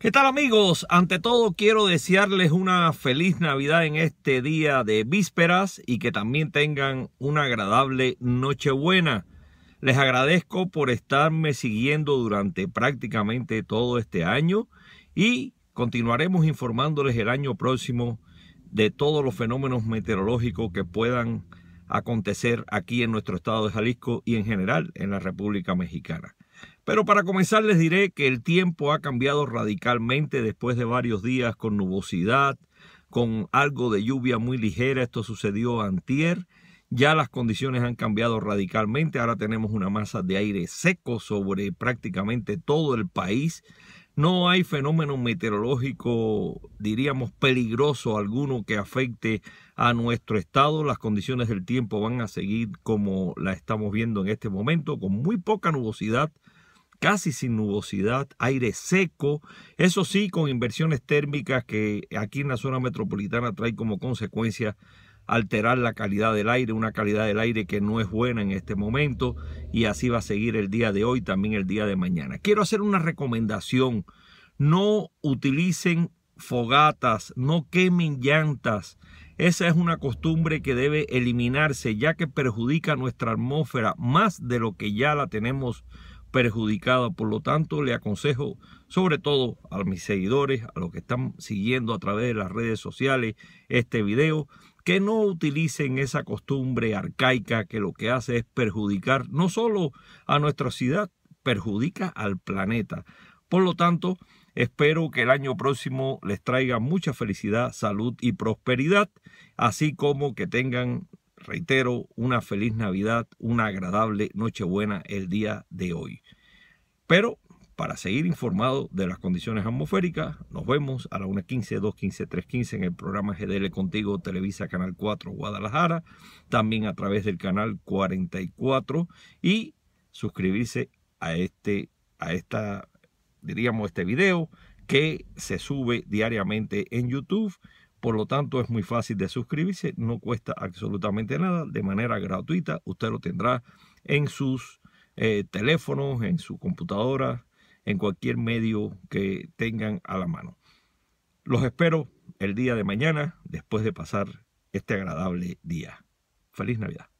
¿Qué tal amigos? Ante todo quiero desearles una feliz Navidad en este día de vísperas y que también tengan una agradable Nochebuena. Les agradezco por estarme siguiendo durante prácticamente todo este año y continuaremos informándoles el año próximo de todos los fenómenos meteorológicos que puedan acontecer aquí en nuestro estado de Jalisco y en general en la República Mexicana. Pero para comenzar les diré que el tiempo ha cambiado radicalmente después de varios días con nubosidad, con algo de lluvia muy ligera, esto sucedió antier. Ya las condiciones han cambiado radicalmente, ahora tenemos una masa de aire seco sobre prácticamente todo el país. No hay fenómeno meteorológico, diríamos, peligroso alguno que afecte a nuestro estado. Las condiciones del tiempo van a seguir como la estamos viendo en este momento, con muy poca nubosidad, casi sin nubosidad, aire seco, eso sí, con inversiones térmicas que aquí en la zona metropolitana trae como consecuencia alterar la calidad del aire, una calidad del aire que no es buena en este momento y así va a seguir el día de hoy, también el día de mañana. Quiero hacer una recomendación, no utilicen fogatas, no quemen llantas. Esa es una costumbre que debe eliminarse ya que perjudica nuestra atmósfera más de lo que ya la tenemos perjudicada. Por lo tanto, le aconsejo sobre todo a mis seguidores, a los que están siguiendo a través de las redes sociales este video, que no utilicen esa costumbre arcaica que lo que hace es perjudicar no solo a nuestra ciudad, perjudica al planeta. Por lo tanto, espero que el año próximo les traiga mucha felicidad, salud y prosperidad, así como que tengan reitero, una feliz Navidad, una agradable Nochebuena el día de hoy. Pero para seguir informado de las condiciones atmosféricas, nos vemos a la 1.15, 2.15, 3.15 en el programa GDL Contigo Televisa Canal 4 Guadalajara, también a través del canal 44 y suscribirse a este, a esta, diríamos, este video que se sube diariamente en YouTube por lo tanto, es muy fácil de suscribirse, no cuesta absolutamente nada, de manera gratuita. Usted lo tendrá en sus eh, teléfonos, en su computadora, en cualquier medio que tengan a la mano. Los espero el día de mañana, después de pasar este agradable día. Feliz Navidad.